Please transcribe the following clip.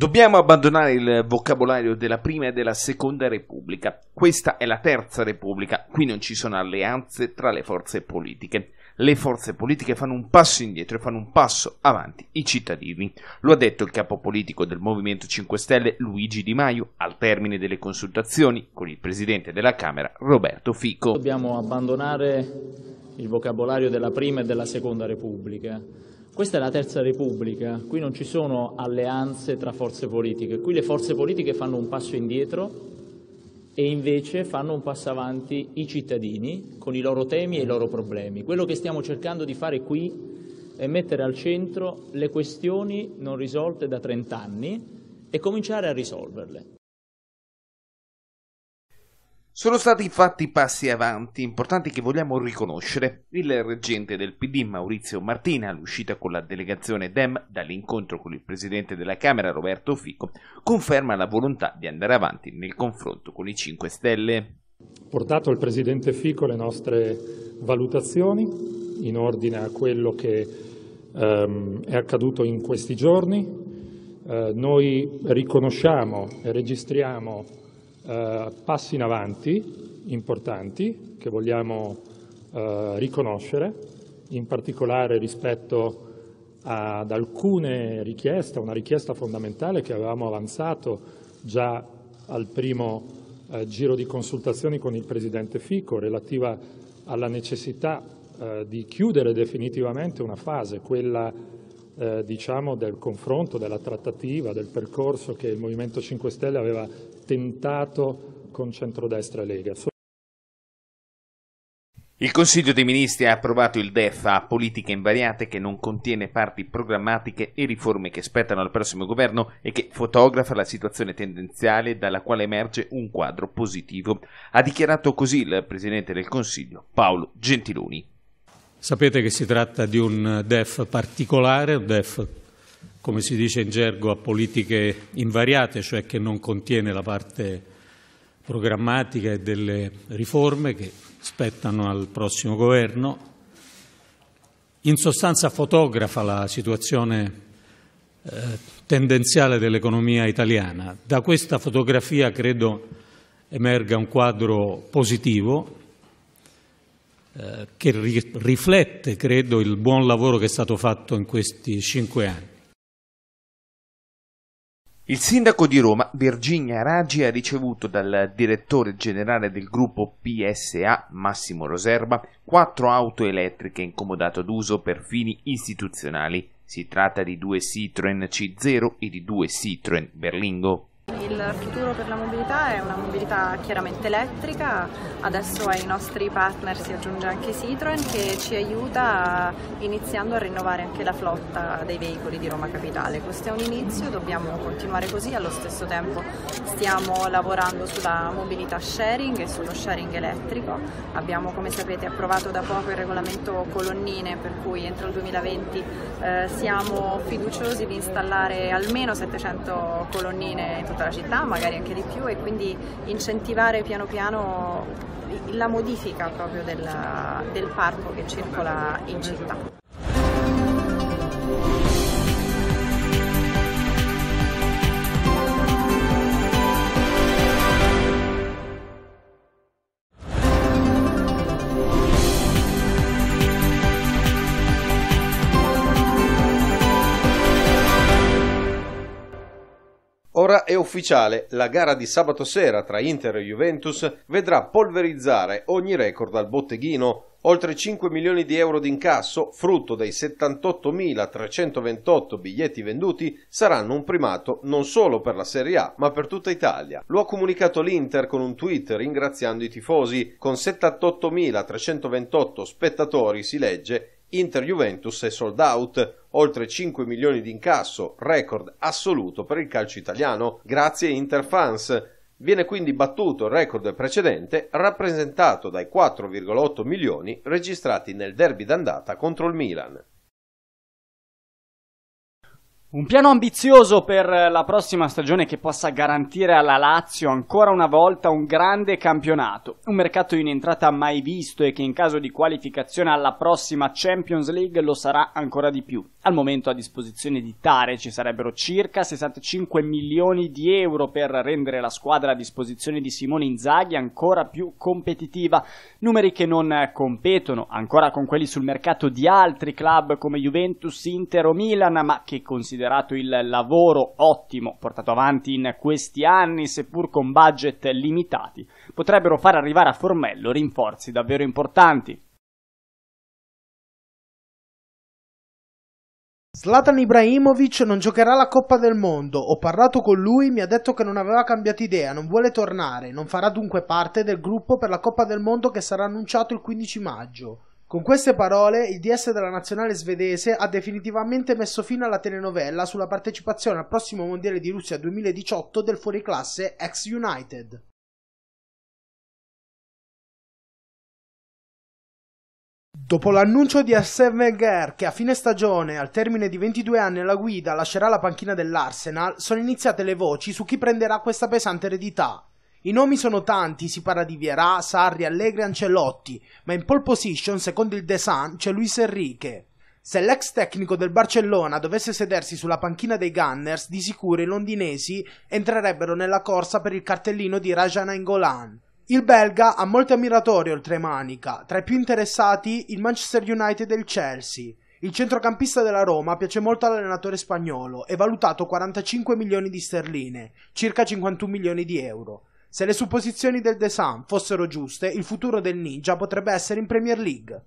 Dobbiamo abbandonare il vocabolario della prima e della seconda repubblica. Questa è la terza repubblica, qui non ci sono alleanze tra le forze politiche. Le forze politiche fanno un passo indietro e fanno un passo avanti i cittadini. Lo ha detto il capo politico del Movimento 5 Stelle Luigi Di Maio al termine delle consultazioni con il presidente della Camera Roberto Fico. Dobbiamo abbandonare il vocabolario della prima e della seconda repubblica questa è la Terza Repubblica, qui non ci sono alleanze tra forze politiche, qui le forze politiche fanno un passo indietro e invece fanno un passo avanti i cittadini con i loro temi e i loro problemi. Quello che stiamo cercando di fare qui è mettere al centro le questioni non risolte da 30 anni e cominciare a risolverle. Sono stati fatti passi avanti importanti che vogliamo riconoscere. Il reggente del PD Maurizio Martina, all'uscita con la delegazione Dem dall'incontro con il presidente della Camera Roberto Fico, conferma la volontà di andare avanti nel confronto con i 5 Stelle. Portato al presidente Fico le nostre valutazioni in ordine a quello che ehm, è accaduto in questi giorni. Eh, noi riconosciamo e registriamo eh, passi in avanti importanti che vogliamo eh, riconoscere, in particolare rispetto ad alcune richieste, una richiesta fondamentale che avevamo avanzato già al primo eh, giro di consultazioni con il Presidente Fico relativa alla necessità eh, di chiudere definitivamente una fase, quella eh, diciamo, del confronto, della trattativa, del percorso che il Movimento 5 Stelle aveva tentato con centrodestra e Lega. Il Consiglio dei Ministri ha approvato il DEF a politiche invariate che non contiene parti programmatiche e riforme che spettano al prossimo governo e che fotografa la situazione tendenziale dalla quale emerge un quadro positivo. Ha dichiarato così il Presidente del Consiglio, Paolo Gentiloni. Sapete che si tratta di un DEF particolare, un DEF come si dice in gergo, a politiche invariate, cioè che non contiene la parte programmatica e delle riforme che spettano al prossimo governo. In sostanza fotografa la situazione eh, tendenziale dell'economia italiana. Da questa fotografia credo emerga un quadro positivo eh, che ri riflette, credo, il buon lavoro che è stato fatto in questi cinque anni. Il sindaco di Roma, Virginia Raggi, ha ricevuto dal direttore generale del gruppo PSA, Massimo Roserba, quattro auto elettriche in comodato d'uso per fini istituzionali. Si tratta di due Citroën C0 e di due Citroën Berlingo il futuro per la mobilità è una mobilità chiaramente elettrica, adesso ai nostri partner si aggiunge anche Citroen che ci aiuta iniziando a rinnovare anche la flotta dei veicoli di Roma Capitale. Questo è un inizio, dobbiamo continuare così, allo stesso tempo stiamo lavorando sulla mobilità sharing e sullo sharing elettrico, abbiamo come sapete approvato da poco il regolamento colonnine per cui entro il 2020 eh, siamo fiduciosi di installare almeno 700 colonnine in tutta la città città, magari anche di più, e quindi incentivare piano piano la modifica proprio del, del parco che circola in città. Ora è ufficiale, la gara di sabato sera tra Inter e Juventus vedrà polverizzare ogni record al botteghino, oltre 5 milioni di euro di incasso, frutto dei 78.328 biglietti venduti, saranno un primato non solo per la Serie A, ma per tutta Italia. Lo ha comunicato l'Inter con un tweet ringraziando i tifosi. Con 78.328 spettatori si legge Inter-Juventus è sold out, oltre 5 milioni di incasso, record assoluto per il calcio italiano, grazie a Interfans. Viene quindi battuto il record precedente rappresentato dai 4,8 milioni registrati nel derby d'andata contro il Milan. Un piano ambizioso per eh, la prossima stagione che possa garantire alla Lazio ancora una volta un grande campionato, un mercato in entrata mai visto e che in caso di qualificazione alla prossima Champions League lo sarà ancora di più. Al momento a disposizione di Tare ci sarebbero circa 65 milioni di euro per rendere la squadra a disposizione di Simone Inzaghi ancora più competitiva, numeri che non competono ancora con quelli sul mercato di altri club come Juventus, Inter o Milan, ma che considerano considerato il lavoro ottimo portato avanti in questi anni, seppur con budget limitati, potrebbero far arrivare a Formello rinforzi davvero importanti. Zlatan Ibrahimovic non giocherà la Coppa del Mondo, ho parlato con lui, mi ha detto che non aveva cambiato idea, non vuole tornare, non farà dunque parte del gruppo per la Coppa del Mondo che sarà annunciato il 15 maggio. Con queste parole, il DS della nazionale svedese ha definitivamente messo fine alla telenovela sulla partecipazione al prossimo Mondiale di Russia 2018 del fuoriclasse ex United. Dopo l'annuncio di Arsène Wenger che a fine stagione, al termine di 22 anni alla guida, lascerà la panchina dell'Arsenal, sono iniziate le voci su chi prenderà questa pesante eredità. I nomi sono tanti, si parla di Vierà, Sarri, Allegri, Ancelotti, ma in pole position, secondo il The Sun, c'è Luis Enrique. Se l'ex tecnico del Barcellona dovesse sedersi sulla panchina dei Gunners, di sicuro i londinesi entrerebbero nella corsa per il cartellino di Rajana Ingolan. Il belga ha molti ammiratori oltre Manica, tra i più interessati il Manchester United e il Chelsea. Il centrocampista della Roma piace molto all'allenatore spagnolo, è valutato 45 milioni di sterline, circa 51 milioni di euro. Se le supposizioni del De Sam fossero giuste, il futuro del Ninja potrebbe essere in Premier League.